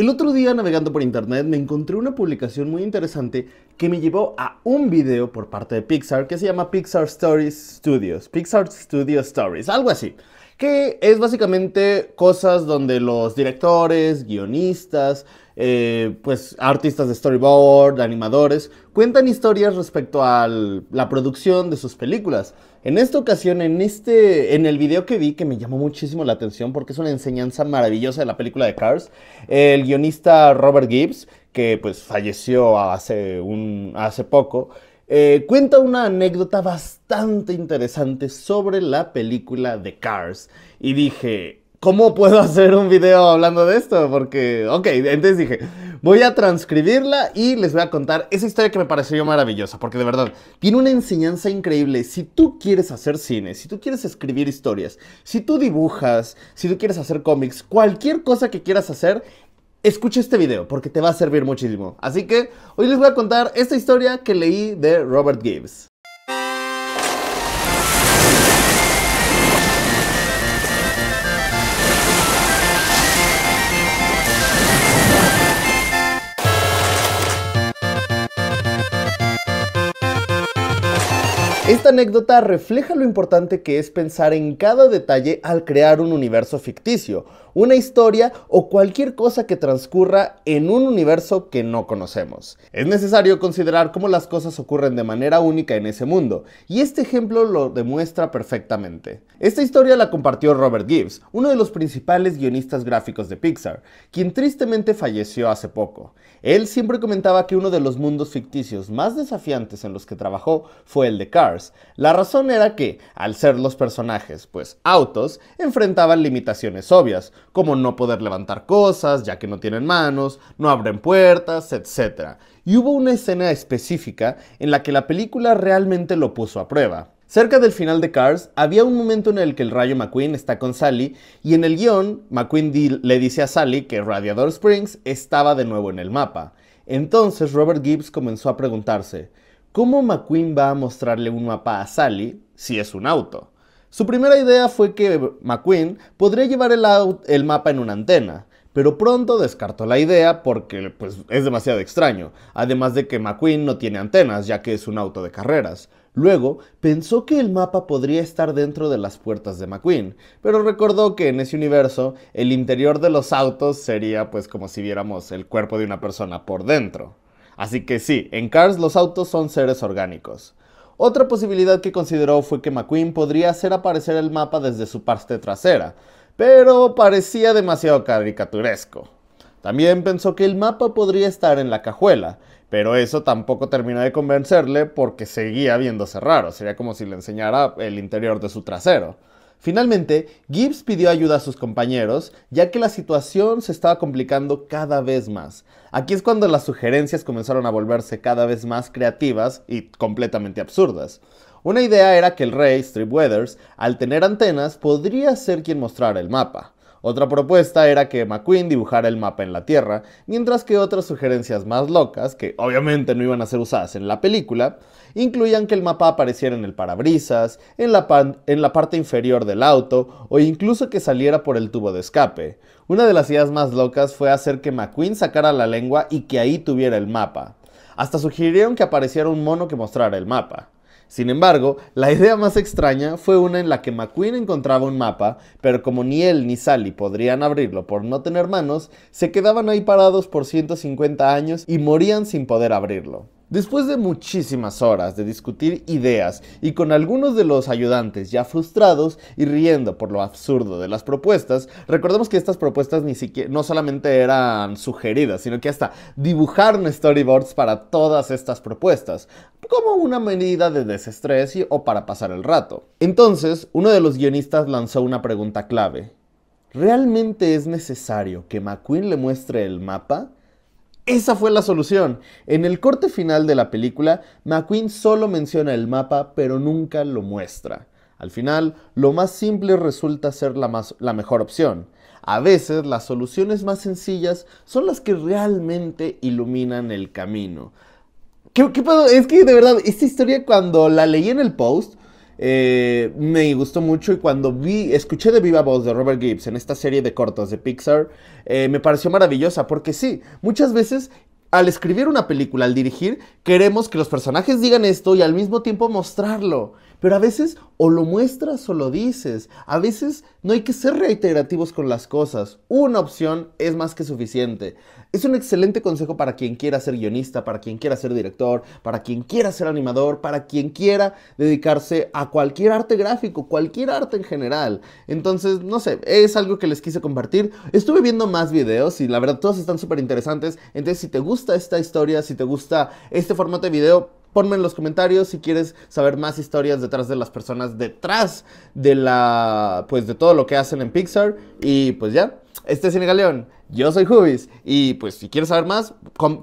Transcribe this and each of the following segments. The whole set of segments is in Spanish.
El otro día navegando por internet me encontré una publicación muy interesante que me llevó a un video por parte de Pixar que se llama Pixar Stories Studios, Pixar Studio Stories, algo así que es básicamente cosas donde los directores, guionistas, eh, pues artistas de storyboard, animadores, cuentan historias respecto a la producción de sus películas. En esta ocasión, en, este, en el video que vi, que me llamó muchísimo la atención porque es una enseñanza maravillosa de la película de Cars, el guionista Robert Gibbs, que pues falleció hace, un, hace poco, eh, cuenta una anécdota bastante interesante sobre la película de Cars. Y dije, ¿cómo puedo hacer un video hablando de esto? Porque, ok, entonces dije, voy a transcribirla y les voy a contar esa historia que me pareció maravillosa, porque de verdad, tiene una enseñanza increíble. Si tú quieres hacer cine, si tú quieres escribir historias, si tú dibujas, si tú quieres hacer cómics, cualquier cosa que quieras hacer, escucha este video porque te va a servir muchísimo. Así que hoy les voy a contar esta historia que leí de Robert Gibbs. Esta anécdota refleja lo importante que es pensar en cada detalle al crear un universo ficticio, una historia o cualquier cosa que transcurra en un universo que no conocemos. Es necesario considerar cómo las cosas ocurren de manera única en ese mundo, y este ejemplo lo demuestra perfectamente. Esta historia la compartió Robert Gibbs, uno de los principales guionistas gráficos de Pixar, quien tristemente falleció hace poco. Él siempre comentaba que uno de los mundos ficticios más desafiantes en los que trabajó fue el de Cars. La razón era que, al ser los personajes, pues autos, enfrentaban limitaciones obvias, como no poder levantar cosas ya que no tienen manos, no abren puertas, etc. Y hubo una escena específica en la que la película realmente lo puso a prueba. Cerca del final de Cars, había un momento en el que el rayo McQueen está con Sally y en el guión, McQueen le dice a Sally que Radiador Springs estaba de nuevo en el mapa. Entonces Robert Gibbs comenzó a preguntarse, ¿cómo McQueen va a mostrarle un mapa a Sally si es un auto? Su primera idea fue que McQueen podría llevar el, mapa en una antena, pero pronto descartó la idea porque pues, es demasiado extraño, además de que McQueen no tiene antenas ya que es un auto de carreras. Luego, pensó que el mapa podría estar dentro de las puertas de McQueen, pero recordó que en ese universo el interior de los autos sería pues como si viéramos el cuerpo de una persona por dentro. Así que sí, en Cars los autos son seres orgánicos. Otra posibilidad que consideró fue que McQueen podría hacer aparecer el mapa desde su parte trasera, pero parecía demasiado caricaturesco. También pensó que el mapa podría estar en la cajuela, pero eso tampoco terminó de convencerle porque seguía viéndose raro, sería como si le enseñara el interior de su trasero. Finalmente, Gibbs pidió ayuda a sus compañeros, ya que la situación se estaba complicando cada vez más. Aquí es cuando las sugerencias comenzaron a volverse cada vez más creativas y completamente absurdas. Una idea era que el rey, Strip Weathers, al tener antenas, podría ser quien mostrara el mapa. Otra propuesta era que McQueen dibujara el mapa en la Tierra, mientras que otras sugerencias más locas, que obviamente no iban a ser usadas en la película, incluían que el mapa apareciera en el parabrisas, en la, en la parte inferior del auto o incluso que saliera por el tubo de escape. Una de las ideas más locas fue hacer que McQueen sacara la lengua y que ahí tuviera el mapa. Hasta sugirieron que apareciera un mono que mostrara el mapa. Sin embargo, la idea más extraña fue una en la que McQueen encontraba un mapa, pero como ni él ni Sally podrían abrirlo por no tener manos, se quedaban ahí parados por 150 años y morían sin poder abrirlo. Después de muchísimas horas de discutir ideas y con algunos de los ayudantes ya frustrados y riendo por lo absurdo de las propuestas, recordemos que estas propuestas ni siquiera no solamente eran sugeridas, sino que hasta dibujaron storyboards para todas estas propuestas, como una medida de desestrés o para pasar el rato. Entonces, uno de los guionistas lanzó una pregunta clave. ¿Realmente es necesario que McQueen le muestre el mapa? Esa fue la solución. En el corte final de la película, McQueen solo menciona el mapa, pero nunca lo muestra. Al final, lo más simple resulta ser la, la mejor opción. A veces las soluciones más sencillas son las que realmente iluminan el camino. ¿Qué, Es que de verdad, esta historia cuando la leí en el post, eh, me gustó mucho y cuando vi, escuché de viva voz de Robert Gibbs en esta serie de cortos de Pixar, eh, me pareció maravillosa porque sí, muchas veces al escribir una película, al dirigir, queremos que los personajes digan esto y al mismo tiempo mostrarlo. Pero a veces o lo muestras o lo dices. A veces no hay que ser reiterativos con las cosas. Una opción es más que suficiente. Es un excelente consejo para quien quiera ser guionista, para quien quiera ser director, para quien quiera ser animador, para quien quiera dedicarse a cualquier arte gráfico, cualquier arte en general. Entonces, no sé, es algo que les quise compartir. Estuve viendo más videos y la verdad todos están súper interesantes. Entonces, si te gusta esta historia, si te gusta este formato de video, ponme en los comentarios si quieres saber más historias detrás de las personas detrás de la pues de todo lo que hacen en Pixar y pues ya este es Galeón, yo soy Jubis y pues si quieres saber más,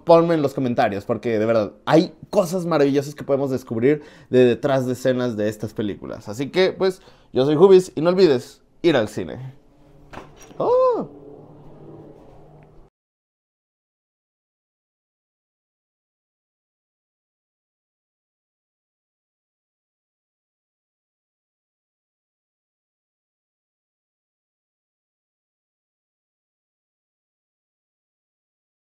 ponme en los comentarios porque de verdad hay cosas maravillosas que podemos descubrir de detrás de escenas de estas películas. Así que pues yo soy Jubis y no olvides ir al cine. ¡Oh!